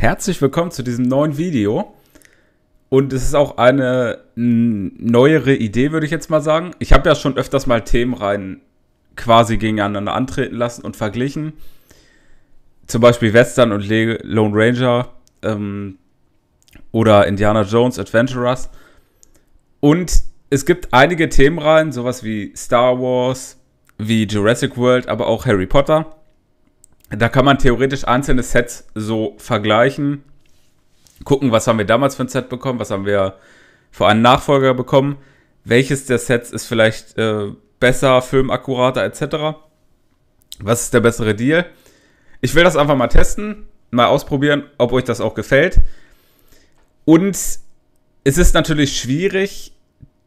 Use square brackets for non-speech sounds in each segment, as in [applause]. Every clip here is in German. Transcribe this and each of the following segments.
Herzlich willkommen zu diesem neuen Video. Und es ist auch eine neuere Idee, würde ich jetzt mal sagen. Ich habe ja schon öfters mal Themen rein quasi gegeneinander antreten lassen und verglichen. Zum Beispiel Western und Lone Ranger ähm, oder Indiana Jones Adventurers. Und es gibt einige Themenreihen, sowas wie Star Wars, wie Jurassic World, aber auch Harry Potter da kann man theoretisch einzelne Sets so vergleichen, gucken, was haben wir damals für ein Set bekommen, was haben wir für einen Nachfolger bekommen, welches der Sets ist vielleicht äh, besser, filmakkurater etc. Was ist der bessere Deal? Ich will das einfach mal testen, mal ausprobieren, ob euch das auch gefällt. Und es ist natürlich schwierig,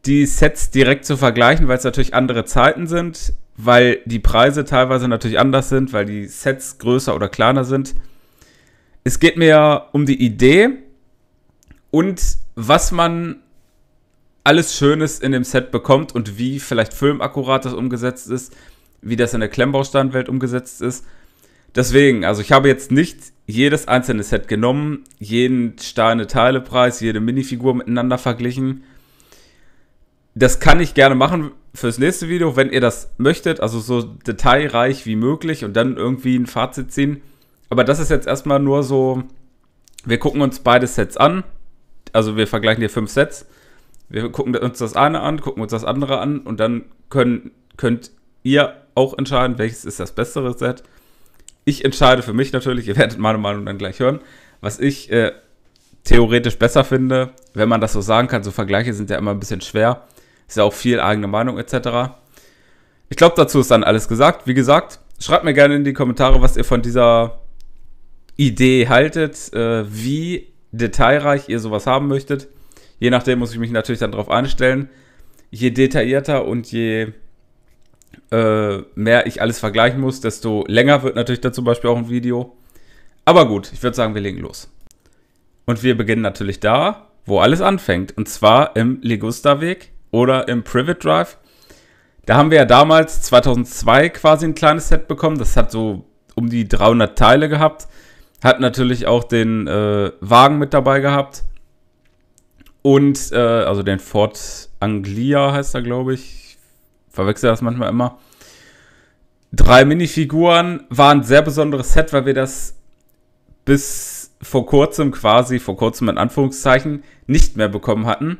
die Sets direkt zu vergleichen, weil es natürlich andere Zeiten sind weil die Preise teilweise natürlich anders sind, weil die Sets größer oder kleiner sind. Es geht mir ja um die Idee und was man alles Schönes in dem Set bekommt und wie vielleicht filmakkurat das umgesetzt ist, wie das in der Klemmbausteinwelt umgesetzt ist. Deswegen, also ich habe jetzt nicht jedes einzelne Set genommen, jeden Steine-Teile-Preis, jede Minifigur miteinander verglichen, das kann ich gerne machen fürs nächste Video, wenn ihr das möchtet. Also so detailreich wie möglich und dann irgendwie ein Fazit ziehen. Aber das ist jetzt erstmal nur so, wir gucken uns beide Sets an. Also wir vergleichen hier fünf Sets. Wir gucken uns das eine an, gucken uns das andere an und dann können, könnt ihr auch entscheiden, welches ist das bessere Set. Ich entscheide für mich natürlich, [laughs] ihr werdet meine Meinung dann gleich hören, was ich äh, theoretisch besser finde, wenn man das so sagen kann. So Vergleiche sind ja immer ein bisschen schwer. Ist ja auch viel eigene Meinung etc. Ich glaube, dazu ist dann alles gesagt. Wie gesagt, schreibt mir gerne in die Kommentare, was ihr von dieser Idee haltet, äh, wie detailreich ihr sowas haben möchtet. Je nachdem muss ich mich natürlich dann darauf einstellen. Je detaillierter und je äh, mehr ich alles vergleichen muss, desto länger wird natürlich da zum Beispiel auch ein Video. Aber gut, ich würde sagen, wir legen los. Und wir beginnen natürlich da, wo alles anfängt. Und zwar im Legusta-Weg oder im Private Drive. Da haben wir ja damals 2002 quasi ein kleines Set bekommen. Das hat so um die 300 Teile gehabt. Hat natürlich auch den äh, Wagen mit dabei gehabt. Und, äh, also den Ford Anglia heißt er, glaube ich. ich. Verwechsel das manchmal immer. Drei Minifiguren waren ein sehr besonderes Set, weil wir das bis vor kurzem quasi, vor kurzem in Anführungszeichen, nicht mehr bekommen hatten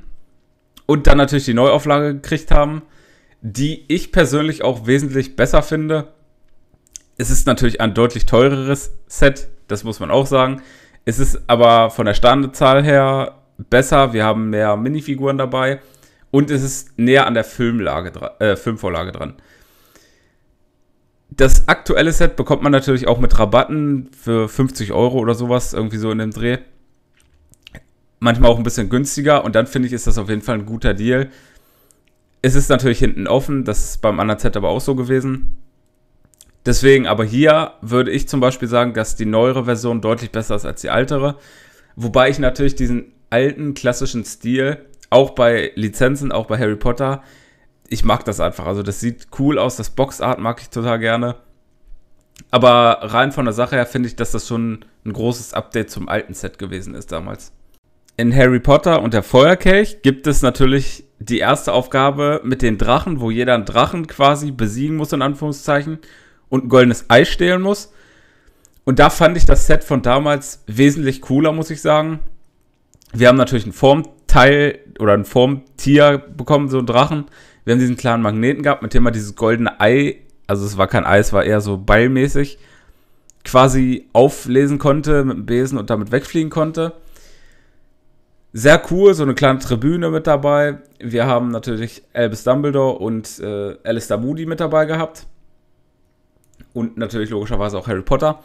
und dann natürlich die Neuauflage gekriegt haben, die ich persönlich auch wesentlich besser finde. Es ist natürlich ein deutlich teureres Set, das muss man auch sagen. Es ist aber von der Standezahl her besser. Wir haben mehr Minifiguren dabei und es ist näher an der Filmlage, äh, Filmvorlage dran. Das aktuelle Set bekommt man natürlich auch mit Rabatten für 50 Euro oder sowas, irgendwie so in dem Dreh manchmal auch ein bisschen günstiger und dann finde ich, ist das auf jeden Fall ein guter Deal. Es ist natürlich hinten offen, das ist beim anderen Set aber auch so gewesen. Deswegen, aber hier würde ich zum Beispiel sagen, dass die neuere Version deutlich besser ist als die altere. Wobei ich natürlich diesen alten klassischen Stil, auch bei Lizenzen, auch bei Harry Potter, ich mag das einfach. Also das sieht cool aus, das Boxart mag ich total gerne. Aber rein von der Sache her finde ich, dass das schon ein großes Update zum alten Set gewesen ist damals in Harry Potter und der Feuerkelch gibt es natürlich die erste Aufgabe mit den Drachen, wo jeder einen Drachen quasi besiegen muss, in Anführungszeichen, und ein goldenes Ei stehlen muss. Und da fand ich das Set von damals wesentlich cooler, muss ich sagen. Wir haben natürlich einen Formteil oder ein Formtier bekommen, so einen Drachen. Wir haben diesen kleinen Magneten gehabt, mit dem man dieses goldene Ei, also es war kein Ei, es war eher so beilmäßig, quasi auflesen konnte mit dem Besen und damit wegfliegen konnte. Sehr cool, so eine kleine Tribüne mit dabei. Wir haben natürlich Albus Dumbledore und äh, Alistair Moody mit dabei gehabt. Und natürlich logischerweise auch Harry Potter.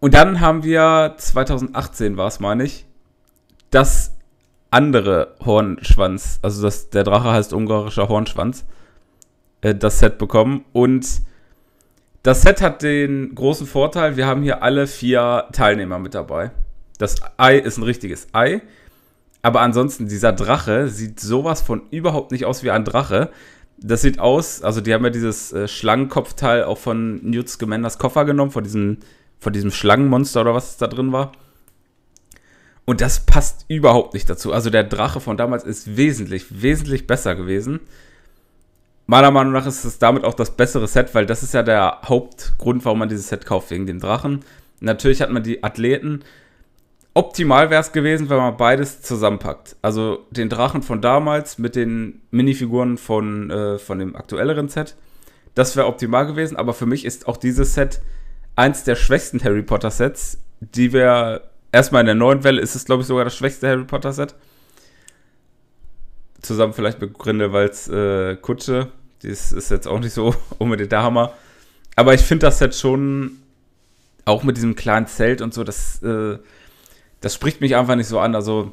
Und dann haben wir 2018 war es, meine ich, das andere Hornschwanz, also das, der Drache heißt ungarischer Hornschwanz, äh, das Set bekommen. Und das Set hat den großen Vorteil, wir haben hier alle vier Teilnehmer mit dabei. Das Ei ist ein richtiges Ei. Aber ansonsten, dieser Drache sieht sowas von überhaupt nicht aus wie ein Drache. Das sieht aus, also die haben ja dieses äh, Schlangenkopfteil auch von Newt Scamanders Koffer genommen, von diesem, von diesem Schlangenmonster oder was da drin war. Und das passt überhaupt nicht dazu. Also der Drache von damals ist wesentlich, wesentlich besser gewesen. Meiner Meinung nach ist es damit auch das bessere Set, weil das ist ja der Hauptgrund, warum man dieses Set kauft, wegen dem Drachen. Natürlich hat man die Athleten, optimal wäre es gewesen, wenn man beides zusammenpackt. Also den Drachen von damals mit den Minifiguren von, äh, von dem aktuelleren Set. Das wäre optimal gewesen, aber für mich ist auch dieses Set eins der schwächsten Harry Potter Sets, die wir erstmal in der neuen Welle ist es, glaube ich, sogar das schwächste Harry Potter Set. Zusammen vielleicht mit Grindelwalds äh, Kutsche. Das ist jetzt auch nicht so [laughs] unbedingt der Hammer. Aber ich finde das Set schon, auch mit diesem kleinen Zelt und so, das äh, das spricht mich einfach nicht so an. Also,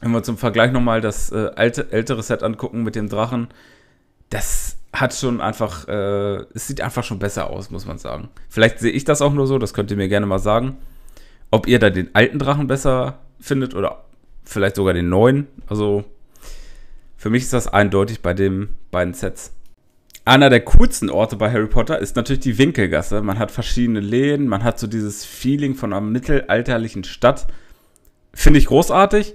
wenn wir zum Vergleich nochmal das äh, alte, ältere Set angucken mit dem Drachen, das hat schon einfach, äh, es sieht einfach schon besser aus, muss man sagen. Vielleicht sehe ich das auch nur so, das könnt ihr mir gerne mal sagen. Ob ihr da den alten Drachen besser findet oder vielleicht sogar den neuen. Also, für mich ist das eindeutig bei den beiden Sets einer der coolsten Orte bei Harry Potter ist natürlich die Winkelgasse. Man hat verschiedene Läden, man hat so dieses Feeling von einer mittelalterlichen Stadt. Finde ich großartig.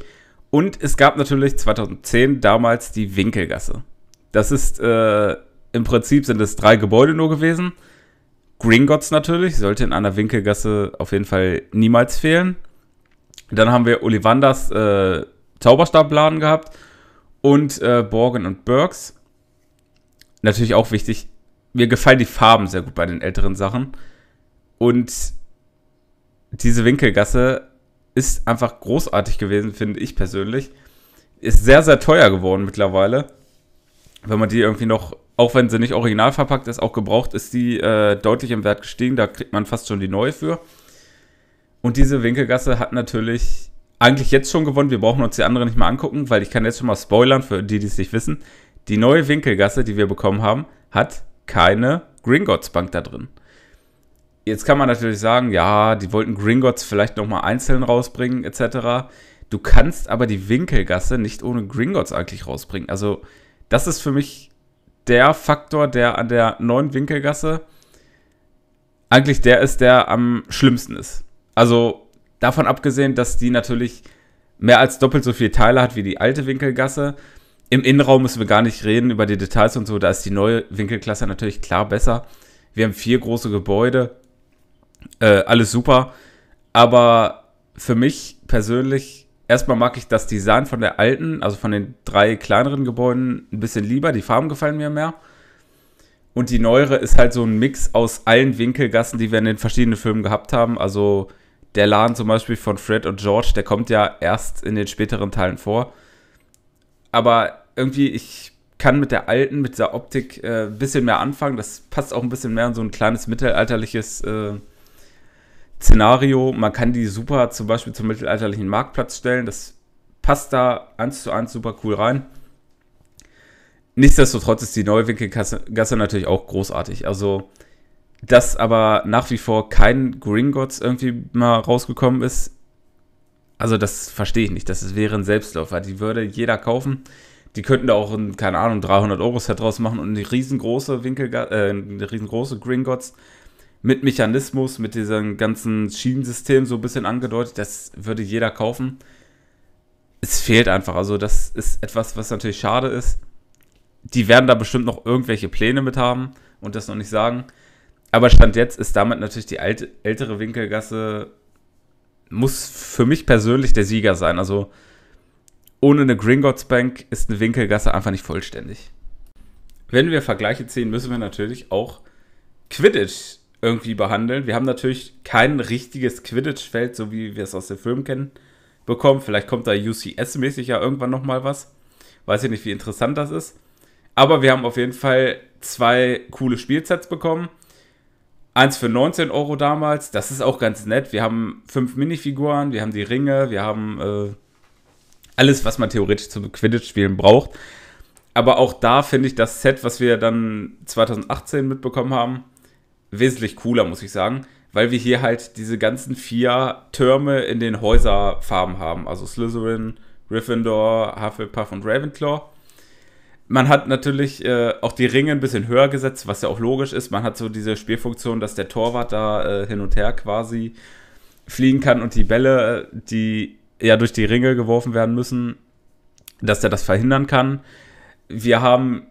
Und es gab natürlich 2010 damals die Winkelgasse. Das ist äh, im Prinzip sind es drei Gebäude nur gewesen. Gringotts natürlich, sollte in einer Winkelgasse auf jeden Fall niemals fehlen. Dann haben wir Ollivanders äh, Zauberstabladen gehabt und äh, Borgen und Burks. Natürlich auch wichtig, mir gefallen die Farben sehr gut bei den älteren Sachen. Und diese Winkelgasse ist einfach großartig gewesen, finde ich persönlich. Ist sehr, sehr teuer geworden mittlerweile. Wenn man die irgendwie noch, auch wenn sie nicht original verpackt ist, auch gebraucht, ist die äh, deutlich im Wert gestiegen. Da kriegt man fast schon die neue für. Und diese Winkelgasse hat natürlich eigentlich jetzt schon gewonnen. Wir brauchen uns die andere nicht mehr angucken, weil ich kann jetzt schon mal spoilern für die, die es nicht wissen. Die neue Winkelgasse, die wir bekommen haben, hat keine Gringotts Bank da drin. Jetzt kann man natürlich sagen, ja, die wollten Gringotts vielleicht nochmal einzeln rausbringen, etc. Du kannst aber die Winkelgasse nicht ohne Gringotts eigentlich rausbringen. Also, das ist für mich der Faktor, der an der neuen Winkelgasse eigentlich der ist, der am schlimmsten ist. Also, davon abgesehen, dass die natürlich mehr als doppelt so viele Teile hat wie die alte Winkelgasse im Innenraum müssen wir gar nicht reden über die Details und so. Da ist die neue Winkelklasse natürlich klar besser. Wir haben vier große Gebäude. Äh, alles super. Aber für mich persönlich, erstmal mag ich das Design von der alten, also von den drei kleineren Gebäuden, ein bisschen lieber. Die Farben gefallen mir mehr. Und die neuere ist halt so ein Mix aus allen Winkelgassen, die wir in den verschiedenen Filmen gehabt haben. Also der Laden zum Beispiel von Fred und George, der kommt ja erst in den späteren Teilen vor aber irgendwie, ich kann mit der alten, mit dieser Optik ein äh, bisschen mehr anfangen. Das passt auch ein bisschen mehr in so ein kleines mittelalterliches äh, Szenario. Man kann die super zum Beispiel zum mittelalterlichen Marktplatz stellen. Das passt da eins zu eins super cool rein. Nichtsdestotrotz ist die Neuwinkelgasse natürlich auch großartig. Also, dass aber nach wie vor kein Gringotts irgendwie mal rausgekommen ist, also das verstehe ich nicht. Das wäre ein Selbstläufer. Die würde jeder kaufen. Die könnten da auch, ein, keine Ahnung, 300 Euro Set draus machen und eine riesengroße Winkel, äh, eine riesengroße Gringotts mit Mechanismus, mit diesem ganzen Schienensystem so ein bisschen angedeutet. Das würde jeder kaufen. Es fehlt einfach. Also das ist etwas, was natürlich schade ist. Die werden da bestimmt noch irgendwelche Pläne mit haben und das noch nicht sagen. Aber Stand jetzt ist damit natürlich die alte, ältere Winkelgasse muss für mich persönlich der Sieger sein. Also ohne eine Gringotts Bank ist eine Winkelgasse einfach nicht vollständig. Wenn wir Vergleiche ziehen, müssen wir natürlich auch Quidditch irgendwie behandeln. Wir haben natürlich kein richtiges Quidditch-Feld, so wie wir es aus den Filmen kennen, bekommen. Vielleicht kommt da UCS-mäßig ja irgendwann nochmal was. Weiß ich nicht, wie interessant das ist. Aber wir haben auf jeden Fall zwei coole Spielsets bekommen. Eins für 19 Euro damals, das ist auch ganz nett. Wir haben fünf Minifiguren, wir haben die Ringe, wir haben äh, alles, was man theoretisch zum Quidditch-Spielen braucht. Aber auch da finde ich das Set, was wir dann 2018 mitbekommen haben, wesentlich cooler, muss ich sagen, weil wir hier halt diese ganzen vier Türme in den Häuserfarben haben. Also Slytherin, Gryffindor, Hufflepuff und Ravenclaw man hat natürlich äh, auch die Ringe ein bisschen höher gesetzt, was ja auch logisch ist. Man hat so diese Spielfunktion, dass der Torwart da äh, hin und her quasi fliegen kann und die Bälle, äh, die ja durch die Ringe geworfen werden müssen, dass der das verhindern kann. Wir haben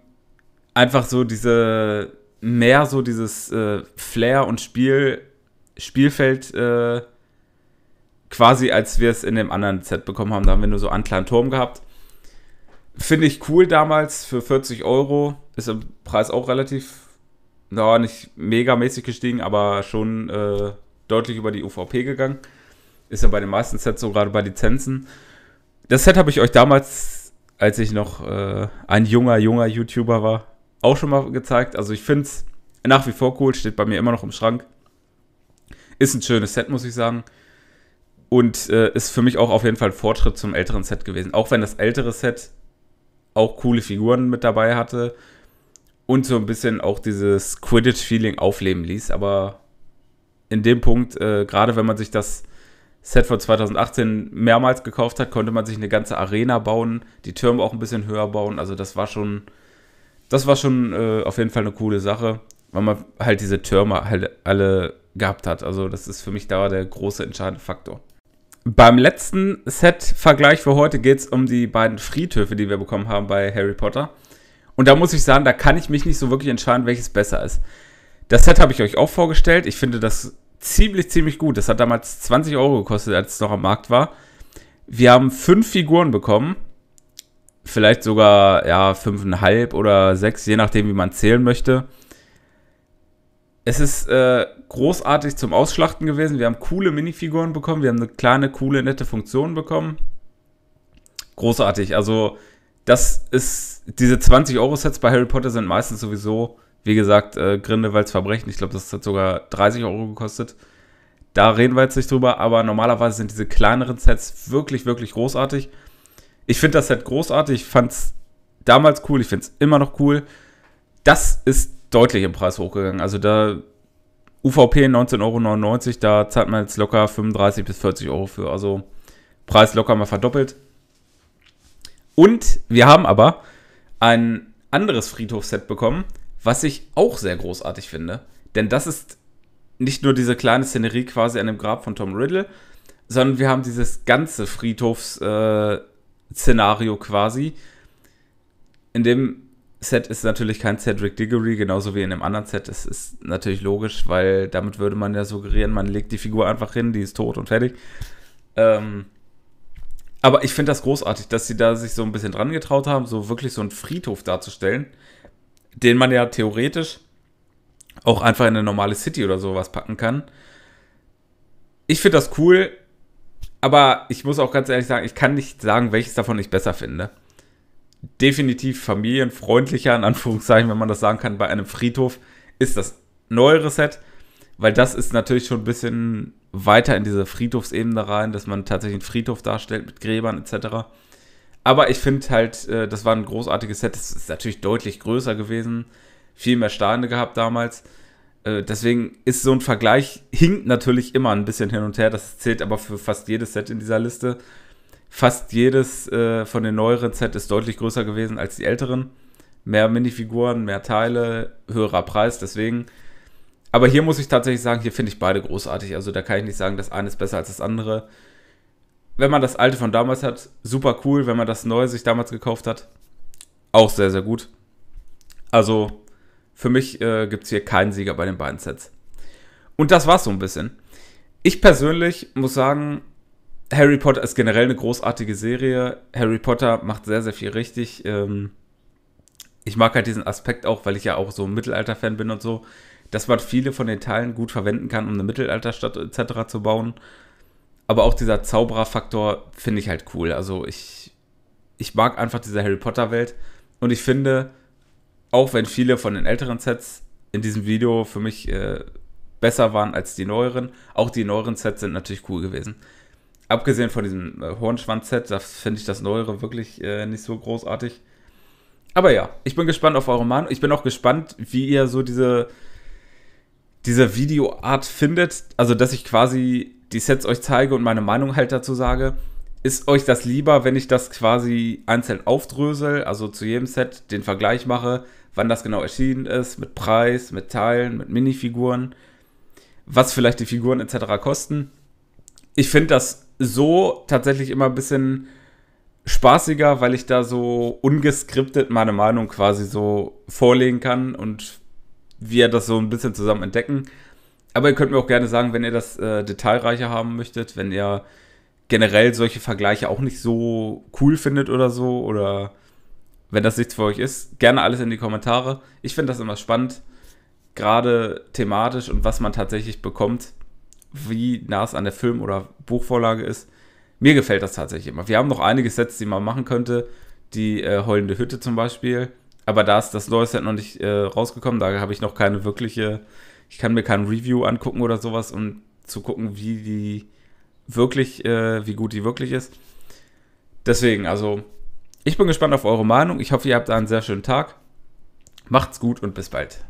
einfach so diese mehr so dieses äh, Flair und Spiel Spielfeld äh, quasi als wir es in dem anderen Set bekommen haben, da haben wir nur so einen kleinen Turm gehabt Finde ich cool damals für 40 Euro. Ist im Preis auch relativ, na, no, nicht megamäßig gestiegen, aber schon äh, deutlich über die UVP gegangen. Ist ja bei den meisten Sets so, gerade bei Lizenzen. Das Set habe ich euch damals, als ich noch äh, ein junger, junger YouTuber war, auch schon mal gezeigt. Also ich finde es nach wie vor cool, steht bei mir immer noch im Schrank. Ist ein schönes Set, muss ich sagen. Und äh, ist für mich auch auf jeden Fall ein Fortschritt zum älteren Set gewesen. Auch wenn das ältere Set auch coole Figuren mit dabei hatte und so ein bisschen auch dieses Quidditch-Feeling aufleben ließ. Aber in dem Punkt, äh, gerade wenn man sich das Set von 2018 mehrmals gekauft hat, konnte man sich eine ganze Arena bauen, die Türme auch ein bisschen höher bauen. Also das war schon, das war schon äh, auf jeden Fall eine coole Sache, weil man halt diese Türme halt alle gehabt hat. Also das ist für mich da der große entscheidende Faktor. Beim letzten Set-Vergleich für heute geht es um die beiden Friedhöfe, die wir bekommen haben bei Harry Potter. Und da muss ich sagen, da kann ich mich nicht so wirklich entscheiden, welches besser ist. Das Set habe ich euch auch vorgestellt. Ich finde das ziemlich, ziemlich gut. Das hat damals 20 Euro gekostet, als es noch am Markt war. Wir haben fünf Figuren bekommen. Vielleicht sogar, ja, fünfeinhalb oder sechs, je nachdem, wie man zählen möchte es ist äh, großartig zum Ausschlachten gewesen. Wir haben coole Minifiguren bekommen. Wir haben eine kleine, coole, nette Funktion bekommen. Großartig. Also, das ist, diese 20-Euro-Sets bei Harry Potter sind meistens sowieso, wie gesagt, äh, Grindelwalds Verbrechen. Ich glaube, das hat sogar 30 Euro gekostet. Da reden wir jetzt nicht drüber, aber normalerweise sind diese kleineren Sets wirklich, wirklich großartig. Ich finde das Set großartig. Ich fand es damals cool. Ich finde es immer noch cool. Das ist deutlich im Preis hochgegangen. Also da UVP 19,99 Euro, da zahlt man jetzt locker 35 bis 40 Euro für. Also Preis locker mal verdoppelt. Und wir haben aber ein anderes Friedhofsset bekommen, was ich auch sehr großartig finde. Denn das ist nicht nur diese kleine Szenerie quasi an dem Grab von Tom Riddle, sondern wir haben dieses ganze Friedhofsszenario äh, quasi, in dem Set ist natürlich kein Cedric Diggory, genauso wie in dem anderen Set. Es ist natürlich logisch, weil damit würde man ja suggerieren, man legt die Figur einfach hin, die ist tot und fertig. Ähm, aber ich finde das großartig, dass sie da sich so ein bisschen dran getraut haben, so wirklich so einen Friedhof darzustellen, den man ja theoretisch auch einfach in eine normale City oder sowas packen kann. Ich finde das cool, aber ich muss auch ganz ehrlich sagen, ich kann nicht sagen, welches davon ich besser finde definitiv familienfreundlicher, in Anführungszeichen, wenn man das sagen kann, bei einem Friedhof ist das neuere Set, weil das ist natürlich schon ein bisschen weiter in diese Friedhofsebene rein, dass man tatsächlich einen Friedhof darstellt mit Gräbern etc. Aber ich finde halt, äh, das war ein großartiges Set. Das ist natürlich deutlich größer gewesen, viel mehr Steine gehabt damals. Äh, deswegen ist so ein Vergleich, hinkt natürlich immer ein bisschen hin und her. Das zählt aber für fast jedes Set in dieser Liste fast jedes äh, von den neueren Sets ist deutlich größer gewesen als die älteren. Mehr Minifiguren, mehr Teile, höherer Preis, deswegen. Aber hier muss ich tatsächlich sagen, hier finde ich beide großartig. Also da kann ich nicht sagen, das eine ist besser als das andere. Wenn man das alte von damals hat, super cool. Wenn man das neue sich damals gekauft hat, auch sehr, sehr gut. Also für mich äh, gibt es hier keinen Sieger bei den beiden Sets. Und das war's so ein bisschen. Ich persönlich muss sagen, Harry Potter ist generell eine großartige Serie. Harry Potter macht sehr, sehr viel richtig. Ähm, ich mag halt diesen Aspekt auch, weil ich ja auch so Mittelalter-Fan bin und so, dass man viele von den Teilen gut verwenden kann, um eine Mittelalterstadt etc. zu bauen. Aber auch dieser Zauberer-Faktor finde ich halt cool. Also ich, ich mag einfach diese Harry Potter-Welt. Und ich finde, auch wenn viele von den älteren Sets in diesem Video für mich äh, besser waren als die neueren, auch die neueren Sets sind natürlich cool gewesen abgesehen von diesem äh, Hornschwanz-Set, da finde ich das Neuere wirklich äh, nicht so großartig. Aber ja, ich bin gespannt auf eure Meinung. Ich bin auch gespannt, wie ihr so diese, diese Videoart findet. Also, dass ich quasi die Sets euch zeige und meine Meinung halt dazu sage. Ist euch das lieber, wenn ich das quasi einzeln aufdrösel, also zu jedem Set den Vergleich mache, wann das genau erschienen ist, mit Preis, mit Teilen, mit Minifiguren, was vielleicht die Figuren etc. kosten? Ich finde das so tatsächlich immer ein bisschen spaßiger, weil ich da so ungeskriptet meine Meinung quasi so vorlegen kann und wir das so ein bisschen zusammen entdecken. Aber ihr könnt mir auch gerne sagen, wenn ihr das äh, detailreicher haben möchtet, wenn ihr generell solche Vergleiche auch nicht so cool findet oder so oder wenn das nichts für euch ist, gerne alles in die Kommentare. Ich finde das immer spannend, gerade thematisch und was man tatsächlich bekommt wie nah es an der Film- oder Buchvorlage ist. Mir gefällt das tatsächlich immer. Wir haben noch einige Sets, die man machen könnte. Die äh, Heulende Hütte zum Beispiel. Aber da ist das neue Set noch nicht äh, rausgekommen. Da habe ich noch keine wirkliche. Ich kann mir kein Review angucken oder sowas, um zu gucken, wie die wirklich, äh, wie gut die wirklich ist. Deswegen, also, ich bin gespannt auf eure Meinung. Ich hoffe, ihr habt einen sehr schönen Tag. Macht's gut und bis bald.